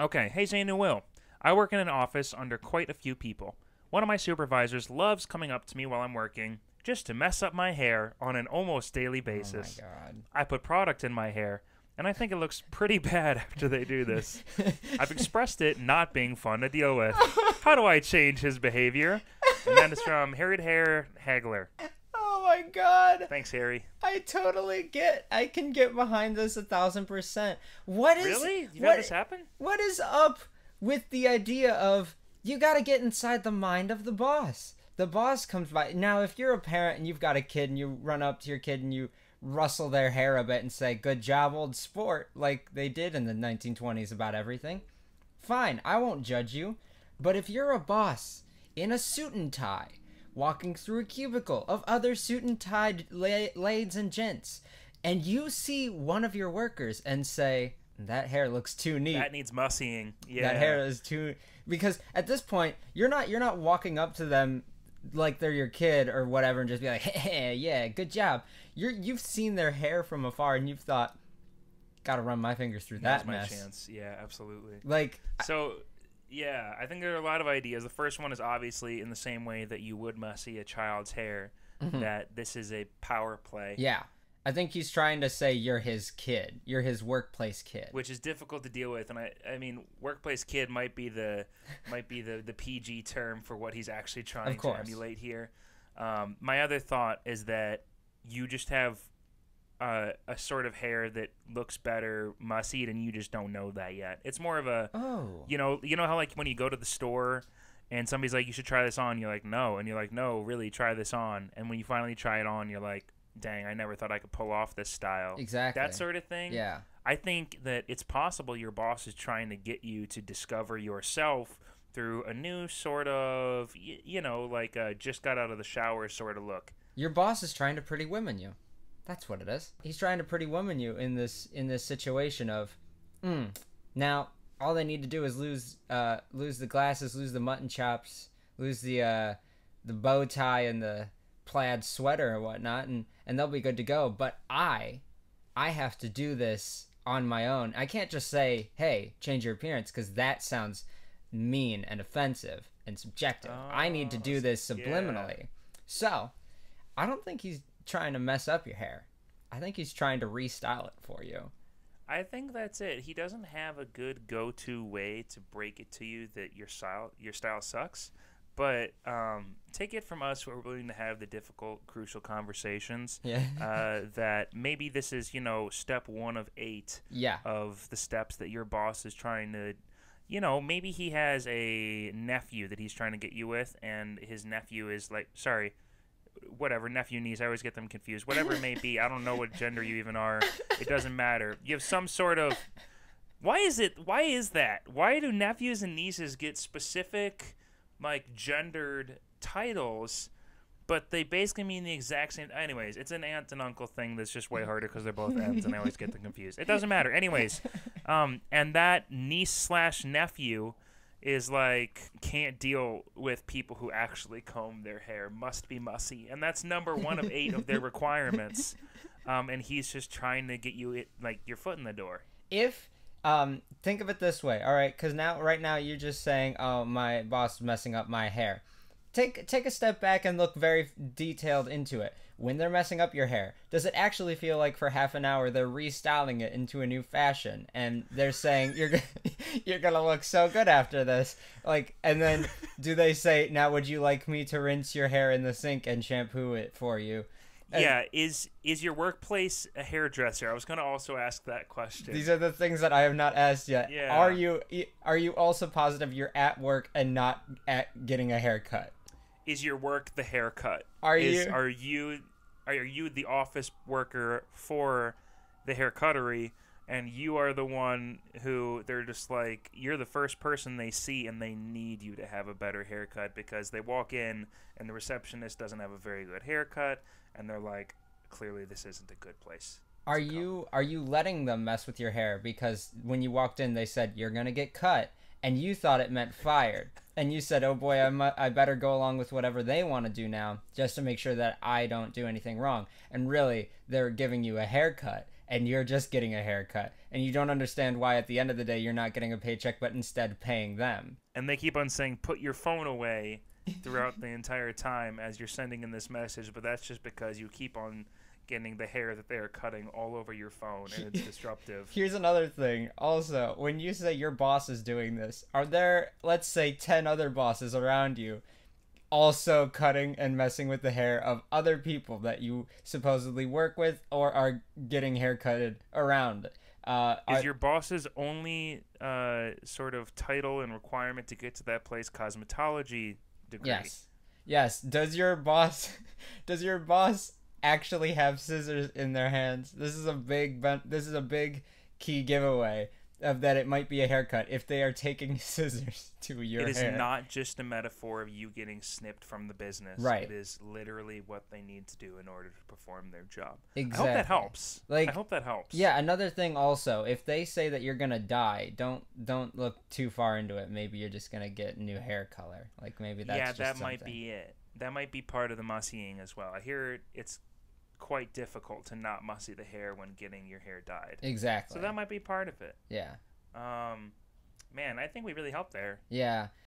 Okay, hey Zane and Will. I work in an office under quite a few people. One of my supervisors loves coming up to me while I'm working just to mess up my hair on an almost daily basis. Oh my God. I put product in my hair, and I think it looks pretty bad after they do this. I've expressed it not being fun to deal with. How do I change his behavior? And that is from Harriet Hair Hagler my god. Thanks, Harry. I totally get. I can get behind this a thousand percent. What is really? You what, had this happen? What is up with the idea of you got to get inside the mind of the boss? The boss comes by. Now, if you're a parent and you've got a kid and you run up to your kid and you rustle their hair a bit and say, "Good job, old sport," like they did in the 1920s about everything, fine. I won't judge you. But if you're a boss in a suit and tie walking through a cubicle of other suit and tied la- lades and gents, and you see one of your workers and say, "That hair looks too neat. That needs mussying. Yeah, that hair is too." Because at this point, you're not you're not walking up to them like they're your kid or whatever, and just be like, "Hey, yeah, good job." You're you've seen their hair from afar, and you've thought, "Got to run my fingers through Now's that my mess." chance. Yeah, absolutely. Like so, yeah, I think there are a lot of ideas. The first one is obviously in the same way that you would messy a child's hair, mm-hmm. that this is a power play. Yeah. I think he's trying to say you're his kid. You're his workplace kid. Which is difficult to deal with and I I mean workplace kid might be the might be the the PG term for what he's actually trying to emulate here. Um, my other thought is that you just have a, a sort of hair that looks better must and you just don't know that yet. It's more of a oh, you know, you know how like when you go to the store and somebody's like, you should try this on, you're like, no, and you're like, no, really, try this on, and when you finally try it on, you're like, dang, I never thought I could pull off this style. Exactly. That sort of thing. Yeah. I think that it's possible your boss is trying to get you to discover yourself through a new sort of, you know, like just got out of the shower sort of look. Your boss is trying to pretty women you. That's what it is. He's trying to pretty woman you in this in this situation of, mm, now all they need to do is lose uh, lose the glasses, lose the mutton chops, lose the uh, the bow tie and the plaid sweater and whatnot, and and they'll be good to go. But I, I have to do this on my own. I can't just say, "Hey, change your appearance," because that sounds mean and offensive and subjective. Oh, I need to oh, do this subliminally. Yeah. So, I don't think he's trying to mess up your hair. I think he's trying to restyle it for you. I think that's it. He doesn't have a good go-to way to break it to you that your style your style sucks. But um, take it from us, we're willing to have the difficult, crucial conversations. Yeah. uh, that maybe this is you know step one of eight. Yeah. Of the steps that your boss is trying to you know, maybe he has a nephew that he's trying to get you with, and his nephew is like, sorry, whatever nephew niece i always get them confused whatever it may be i don't know what gender you even are it doesn't matter you have some sort of why is it why is that why do nephews and nieces get specific like gendered titles but they basically mean the exact same anyways it's an aunt and uncle thing that's just way harder because they're both aunts and i always get them confused it doesn't matter anyways um, and that niece slash nephew is like can't deal with people who actually comb their hair must be mussy and that's number one of eight of their requirements um, and he's just trying to get you it, like your foot in the door if um, think of it this way all right because now right now you're just saying oh my boss is messing up my hair take take a step back and look very detailed into it when they're messing up your hair does it actually feel like for half an hour they're restyling it into a new fashion and they're saying you're you're gonna look so good after this. Like, and then do they say, now would you like me to rinse your hair in the sink and shampoo it for you? And yeah, is is your workplace a hairdresser? I was going to also ask that question. These are the things that I have not asked yet. Yeah. Are you are you also positive you're at work and not at getting a haircut? Is your work the haircut? Are is, you are you are you the office worker for the hair cuttery and you are the one who they're just like you're the first person they see and they need you to have a better haircut because they walk in and the receptionist doesn't have a very good haircut and they're like clearly this isn't a good place are you are you letting them mess with your hair because when you walked in they said you're going to get cut and you thought it meant fired and you said oh boy I, mu- I better go along with whatever they want to do now just to make sure that i don't do anything wrong and really they're giving you a haircut and you're just getting a haircut and you don't understand why at the end of the day you're not getting a paycheck but instead paying them and they keep on saying put your phone away throughout the entire time as you're sending in this message but that's just because you keep on getting the hair that they're cutting all over your phone and it's disruptive. Here's another thing. Also, when you say your boss is doing this, are there let's say 10 other bosses around you also cutting and messing with the hair of other people that you supposedly work with or are getting haircutted around. Uh, is I, your boss's only uh, sort of title and requirement to get to that place cosmetology degree? Yes. Yes. Does your boss? Does your boss actually have scissors in their hands? This is a big. This is a big key giveaway of that it might be a haircut if they are taking scissors to your hair. It is hair. not just a metaphor of you getting snipped from the business. Right. It is literally what they need to do in order to perform their job. Exactly. I hope that helps. Like I hope that helps. Yeah, another thing also, if they say that you're gonna die, don't don't look too far into it. Maybe you're just gonna get new hair color. Like maybe that's Yeah, that something. might be it. That might be part of the Masying as well. I hear it's quite difficult to not mussy the hair when getting your hair dyed. Exactly. So that might be part of it. Yeah. Um, man, I think we really helped there. Yeah.